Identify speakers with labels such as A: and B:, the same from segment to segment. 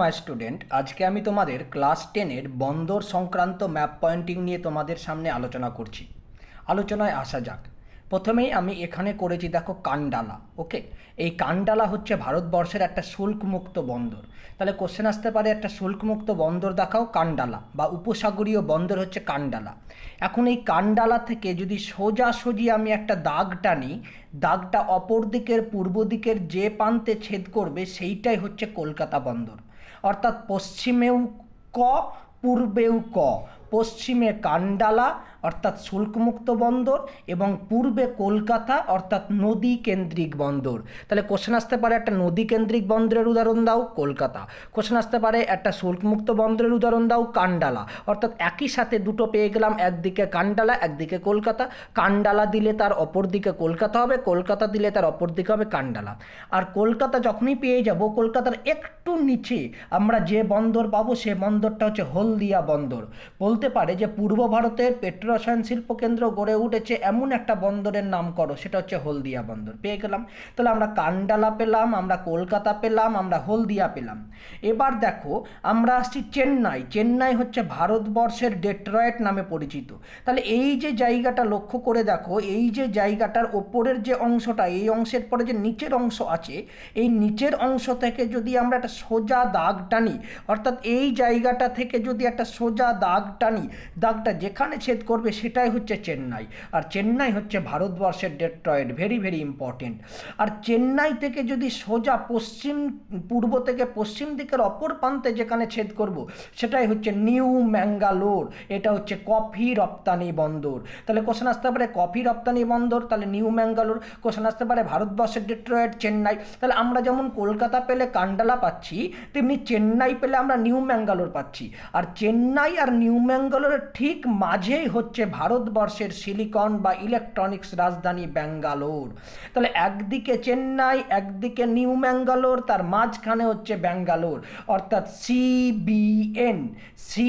A: my student আজকে আমি তোমাদের ক্লাস টেনের বন্দর সংক্রান্ত ম্যাপ পয়েন্টিং নিয়ে তোমাদের সামনে আলোচনা করছি আলোচনায় আসা যাক প্রথমেই আমি এখানে করেছি দেখো কান্ডালা ওকে এই কান্ডালা হচ্ছে ভারতবর্ষের একটা শুল্কমুক্ত বন্দর তাহলে কোশ্চেন আসতে পারে একটা শুল্কমুক্ত বন্দর দেখাও কান্ডালা বা উপসাগরীয় বন্দর হচ্ছে কান্ডালা এখন এই কান্ডালা থেকে যদি সোজাসুজি আমি একটা দাগ টানি দাগটা অপর দিকের পূর্ব দিকের যে প্রান্তে ছেদ করবে সেইটাই হচ্ছে কলকাতা বন্দর অর্থাৎ পশ্চিমেও ক পূর্বেও ক পশ্চিমে কান্ডালা অর্থাৎ শুল্কমুক্ত বন্দর এবং পূর্বে কলকাতা অর্থাৎ নদী কেন্দ্রিক বন্দর তাহলে কোশ্চেন আসতে পারে একটা নদী কেন্দ্রিক বন্দরের উদাহরণ দাও কলকাতা কোশ্চেন আসতে পারে একটা শুল্কমুক্ত বন্দরের উদাহরণ দাও কান্ডালা অর্থাৎ একই সাথে দুটো পেয়ে গেলাম একদিকে কান্ডালা একদিকে কলকাতা কান্ডালা দিলে তার অপর দিকে কলকাতা হবে কলকাতা দিলে তার অপর দিকে হবে কান্ডালা আর কলকাতা যখনই পেয়ে যাব কলকাতার একটু নিচে আমরা যে বন্দর পাবো সে বন্দরটা হচ্ছে হলদিয়া বন্দর বলতে পারে যে পূর্ব ভারতের পেট্রো রসায়ন শিল্প কেন্দ্র গড়ে উঠেছে এমন একটা বন্দরের নাম করো সেটা হচ্ছে হলদিয়া বন্দর পেয়ে গেলাম তাহলে আমরা কান্ডালা পেলাম আমরা কলকাতা পেলাম আমরা হলদিয়া পেলাম এবার দেখো আমরা আসছি চেন্নাই চেন্নাই হচ্ছে ভারতবর্ষের ডেট্রয়েট নামে পরিচিত তাহলে এই যে জায়গাটা লক্ষ্য করে দেখো এই যে জায়গাটার ওপরের যে অংশটা এই অংশের পরে যে নিচের অংশ আছে এই নিচের অংশ থেকে যদি আমরা একটা সোজা দাগ টানি অর্থাৎ এই জায়গাটা থেকে যদি একটা সোজা দাগ টানি দাগটা যেখানে ছেদ করবে করবে সেটাই হচ্ছে চেন্নাই আর চেন্নাই হচ্ছে ভারতবর্ষের ডেট্রয়েড ভেরি ভেরি ইম্পর্টেন্ট আর চেন্নাই থেকে যদি সোজা পশ্চিম পূর্ব থেকে পশ্চিম দিকের অপর প্রান্তে যেখানে ছেদ করব সেটাই হচ্ছে নিউ ম্যাঙ্গালোর এটা হচ্ছে কফি রপ্তানি বন্দর তাহলে কোশ্চেন আসতে পারে কফি রপ্তানি বন্দর তাহলে নিউ ম্যাঙ্গালোর কোশ্চেন আসতে পারে ভারতবর্ষের ডেট্রয়েড চেন্নাই তাহলে আমরা যেমন কলকাতা পেলে কান্ডালা পাচ্ছি তেমনি চেন্নাই পেলে আমরা নিউ ম্যাঙ্গালোর পাচ্ছি আর চেন্নাই আর নিউ ম্যাঙ্গালোরের ঠিক মাঝেই হচ্ছে হচ্ছে ভারতবর্ষের সিলিকন বা ইলেকট্রনিক্স রাজধানী ব্যাঙ্গালোর তাহলে একদিকে চেন্নাই একদিকে নিউ ম্যাঙ্গালোর তার মাঝখানে হচ্ছে ব্যাঙ্গালোর অর্থাৎ সিবিএন সি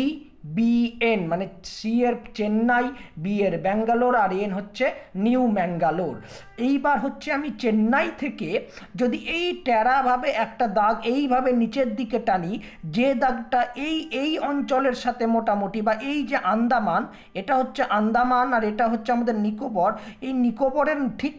A: বিএন মানে সি এর চেন্নাই বি এর ব্যাঙ্গালোর আর এন হচ্ছে নিউ ম্যাঙ্গালোর এইবার হচ্ছে আমি চেন্নাই থেকে যদি এই ট্যারাভাবে একটা দাগ এইভাবে নিচের দিকে টানি যে দাগটা এই এই অঞ্চলের সাথে মোটামুটি বা এই যে আন্দামান এটা হচ্ছে আন্দামান আর এটা হচ্ছে আমাদের নিকোবর এই নিকোবরের ঠিক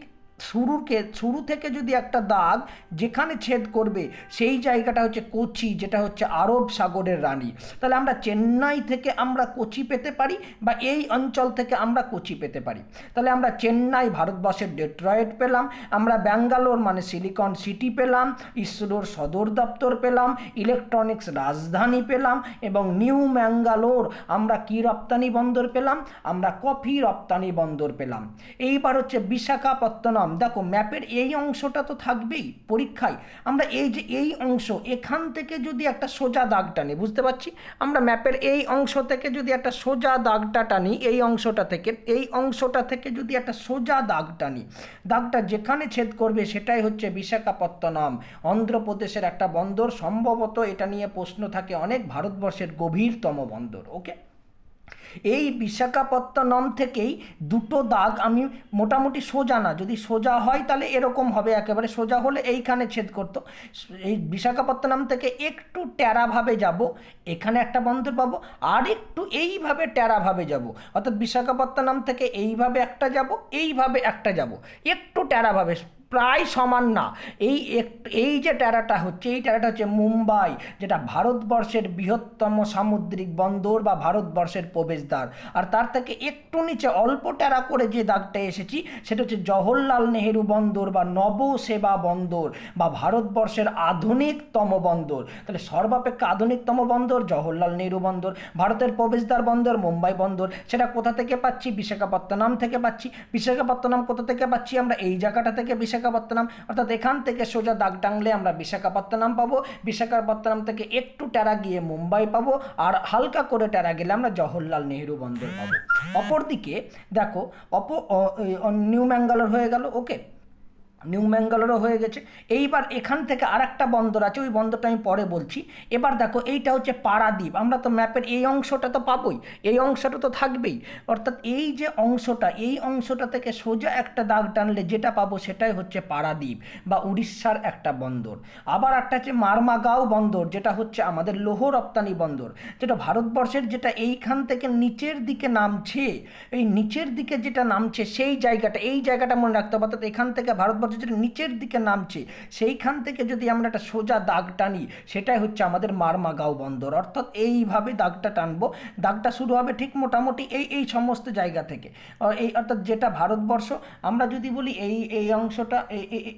A: শুরুকে শুরু থেকে যদি একটা দাগ যেখানে ছেদ করবে সেই জায়গাটা হচ্ছে কোচি যেটা হচ্ছে আরব সাগরের রানী তাহলে আমরা চেন্নাই থেকে আমরা কোচি পেতে পারি বা এই অঞ্চল থেকে আমরা কোচি পেতে পারি তাহলে আমরা চেন্নাই ভারতবর্ষের ডেট্রয়েড পেলাম আমরা ব্যাঙ্গালোর মানে সিলিকন সিটি পেলাম ইসরোর সদর দপ্তর পেলাম ইলেকট্রনিক্স রাজধানী পেলাম এবং নিউ ম্যাঙ্গালোর আমরা কি রপ্তানি বন্দর পেলাম আমরা কফি রপ্তানি বন্দর পেলাম এইবার হচ্ছে বিশাখাপত্তনম কনফার্ম দেখো ম্যাপের এই অংশটা তো থাকবেই পরীক্ষায় আমরা এই যে এই অংশ এখান থেকে যদি একটা সোজা দাগ টানি বুঝতে পারছি আমরা ম্যাপের এই অংশ থেকে যদি একটা সোজা দাগটা টানি এই অংশটা থেকে এই অংশটা থেকে যদি একটা সোজা দাগ টানি দাগটা যেখানে ছেদ করবে সেটাই হচ্ছে বিশাখাপত্তনম অন্ধ্রপ্রদেশের একটা বন্দর সম্ভবত এটা নিয়ে প্রশ্ন থাকে অনেক ভারতবর্ষের গভীরতম বন্দর ওকে এই বিশাখাপত্তনম থেকেই দুটো দাগ আমি মোটামুটি সোজা না যদি সোজা হয় তাহলে এরকম হবে একেবারে সোজা হলে এইখানে ছেদ করতো এই বিশাখাপত্তনম থেকে একটু ট্যারাভাবে যাব এখানে একটা বন্ধুর পাবো আর একটু এইভাবে ট্যারাভাবে যাব অর্থাৎ বিশাখাপত্তনম থেকে এইভাবে একটা যাব এইভাবে একটা যাব একটু ট্যারাভাবে প্রায় সমান না এই এই যে ট্যারাটা হচ্ছে এই ট্যারাটা হচ্ছে মুম্বাই যেটা ভারতবর্ষের বৃহত্তম সামুদ্রিক বন্দর বা ভারতবর্ষের প্রবেশ শেষ দাগ আর তার থেকে একটু নিচে অল্প টেরা করে যে দাগটা এসেছি সেটা হচ্ছে জওহরলাল নেহেরু বন্দর বা নবসেবা বন্দর বা ভারতবর্ষের আধুনিকতম বন্দর তাহলে সর্বাপেক্ষা আধুনিকতম বন্দর জওহরলাল নেহেরু বন্দর ভারতের প্রবেশদ্বার বন্দর মুম্বাই বন্দর সেটা কোথা থেকে পাচ্ছি বিশাখাপত্তনম থেকে পাচ্ছি বিশাখাপত্তনম কোথা থেকে পাচ্ছি আমরা এই জায়গাটা থেকে বিশাখাপত্তনম অর্থাৎ এখান থেকে সোজা দাগ টাঙলে আমরা বিশাখাপত্তনম পাবো বিশাখাপত্তনম থেকে একটু টেরা গিয়ে মুম্বাই পাবো আর হালকা করে টেরা গেলে আমরা জওহরলাল নেহেরু বন্দর পাবো অপরদিকে দেখো অপ নিউ ম্যাঙ্গালোর হয়ে গেল ওকে নিউ ম্যাঙ্গালোরও হয়ে গেছে এইবার এখান থেকে আর একটা বন্দর আছে ওই বন্দরটা আমি পরে বলছি এবার দেখো এইটা হচ্ছে পারাদ্বীপ আমরা তো ম্যাপের এই অংশটা তো পাবোই এই অংশটা তো থাকবেই অর্থাৎ এই যে অংশটা এই অংশটা থেকে সোজা একটা দাগ টানলে যেটা পাবো সেটাই হচ্ছে পারাদ্বীপ বা উড়িষ্যার একটা বন্দর আবার একটা হচ্ছে মারমাগাঁও বন্দর যেটা হচ্ছে আমাদের লৌহ রপ্তানি বন্দর যেটা ভারতবর্ষের যেটা এইখান থেকে নিচের দিকে নামছে এই নিচের দিকে যেটা নামছে সেই জায়গাটা এই জায়গাটা মনে রাখতে হবে অর্থাৎ এখান থেকে ভারতবর্ষ পথে নিচের দিকে নামছে সেইখান থেকে যদি আমরা একটা সোজা দাগ টানি সেটাই হচ্ছে আমাদের মারমাগাঁও বন্দর অর্থাৎ এইভাবে দাগটা টানবো দাগটা শুরু হবে ঠিক মোটামুটি এই এই সমস্ত জায়গা থেকে এই অর্থাৎ যেটা ভারতবর্ষ আমরা যদি বলি এই এই অংশটা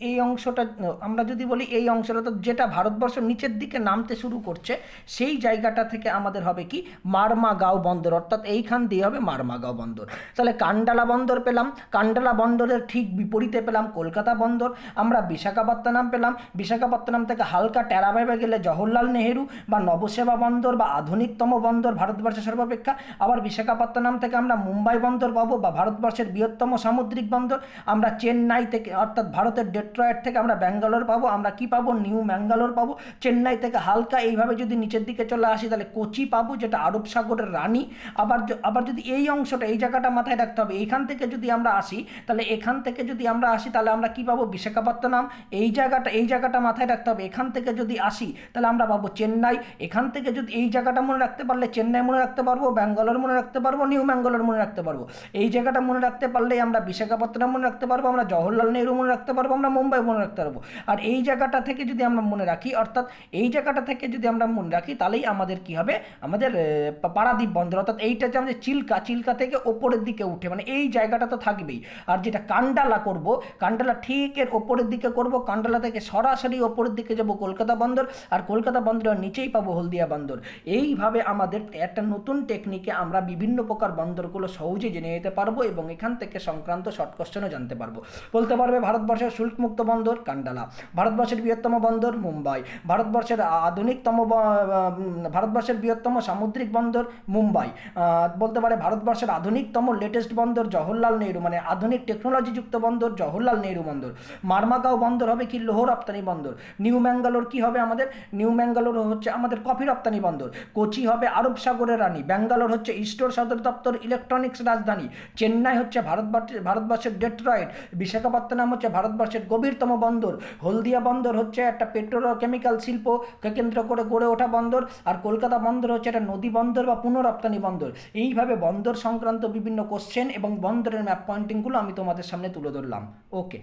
A: এই অংশটা আমরা যদি বলি এই অংশটা অর্থাৎ যেটা ভারতবর্ষ নিচের দিকে নামতে শুরু করছে সেই জায়গাটা থেকে আমাদের হবে কি মারমাগাঁও বন্দর অর্থাৎ এইখান দিয়ে হবে মারমাগাঁও বন্দর তাহলে কান্ডালা বন্দর পেলাম কান্ডালা বন্দরের ঠিক বিপরীতে পেলাম কলকাতা বন্দর আমরা বিশাখাপত্তনাম পেলাম বিশাখাপত্তনাম থেকে হালকা টেরাভাবে গেলে জওহরলাল নেহেরু বা নবসেবা বন্দর বা আধুনিকতম বন্দর ভারতবর্ষের সর্বাপেক্ষা আবার বিশাখাপত্তনাম থেকে আমরা মুম্বাই বন্দর পাবো বা ভারতবর্ষের বৃহত্তম সামুদ্রিক বন্দর আমরা চেন্নাই থেকে অর্থাৎ ভারতের ডেট্রয়েট থেকে আমরা ব্যাঙ্গালোর পাবো আমরা কি পাবো নিউ ম্যাঙ্গালোর পাবো চেন্নাই থেকে হালকা এইভাবে যদি নিচের দিকে চলে আসি তাহলে কোচি পাবো যেটা আরব সাগরের রানী আবার আবার যদি এই অংশটা এই জায়গাটা মাথায় রাখতে হবে এইখান থেকে যদি আমরা আসি তাহলে এখান থেকে যদি আমরা আসি তাহলে আমরা কী পাবো বিশাখাপত্তনম এই জায়গাটা এই জায়গাটা মাথায় রাখতে হবে এখান থেকে যদি আসি তাহলে আমরা পাবো চেন্নাই এখান থেকে যদি এই জায়গাটা মনে রাখতে পারলে চেন্নাই মনে রাখতে পারবো ব্যাঙ্গালোর মনে রাখতে পারবো নিউ ব্যাঙ্গালোর মনে রাখতে পারবো এই জায়গাটা মনে রাখতে পারলে আমরা বিশাখাপত্তনম মনে রাখতে পারবো আমরা জওহরলাল নেহরু মনে রাখতে পারবো আমরা মুম্বাই মনে রাখতে পারবো আর এই জায়গাটা থেকে যদি আমরা মনে রাখি অর্থাৎ এই জায়গাটা থেকে যদি আমরা মনে রাখি তাহলেই আমাদের কি হবে আমাদের পারাদ্বীপ বন্দর অর্থাৎ এইটা যে আমাদের চিল্কা চিল্কা থেকে ওপরের দিকে উঠে মানে এই জায়গাটা তো থাকবেই আর যেটা কান্ডালা করব কান্ডালা ঠিক ঠিকের ওপরের দিকে করব কান্ডালা থেকে সরাসরি ওপরের দিকে যাব কলকাতা বন্দর আর কলকাতা বন্দরের নিচেই পাবো হলদিয়া বন্দর এইভাবে আমাদের একটা নতুন টেকনিকে আমরা বিভিন্ন প্রকার বন্দরগুলো সহজে জেনে যেতে পারবো এবং এখান থেকে সংক্রান্ত শর্ট কোশ্চেনও জানতে পারবো বলতে পারবে ভারতবর্ষের শুল্কমুক্ত বন্দর কান্ডালা ভারতবর্ষের বৃহত্তম বন্দর মুম্বাই ভারতবর্ষের আধুনিকতম ভারতবর্ষের বৃহত্তম সামুদ্রিক বন্দর মুম্বাই বলতে পারে ভারতবর্ষের আধুনিকতম লেটেস্ট বন্দর জওহরলাল নেহরু মানে আধুনিক টেকনোলজিযুক্ত বন্দর জওহরলাল নেহরু বন্দর মারমাগাও বন্দর হবে কি লোহ রপ্তানি বন্দর নিউ ম্যাঙ্গালোর কি হবে আমাদের নিউ ম্যাঙ্গালোর হচ্ছে আমাদের কফি রপ্তানি বন্দর কোচি হবে আরব সাগরের রানী ব্যাঙ্গালোর হচ্ছে ইস্টোর সদর দপ্তর ইলেকট্রনিক্স রাজধানী চেন্নাই হচ্ছে ভারতবর্ষের ভারতবর্ষের ডেট্রয়েড বিশাখাপত্তনম হচ্ছে ভারতবর্ষের গভীরতম বন্দর হলদিয়া বন্দর হচ্ছে একটা পেট্রোকেমিক্যাল শিল্পকে কেন্দ্র করে গড়ে ওঠা বন্দর আর কলকাতা বন্দর হচ্ছে একটা নদী বন্দর বা পুনরপ্তানি বন্দর এইভাবে বন্দর সংক্রান্ত বিভিন্ন কোশ্চেন এবং বন্দরের ম্যাপ পয়েন্টিংগুলো আমি তোমাদের সামনে তুলে ধরলাম ওকে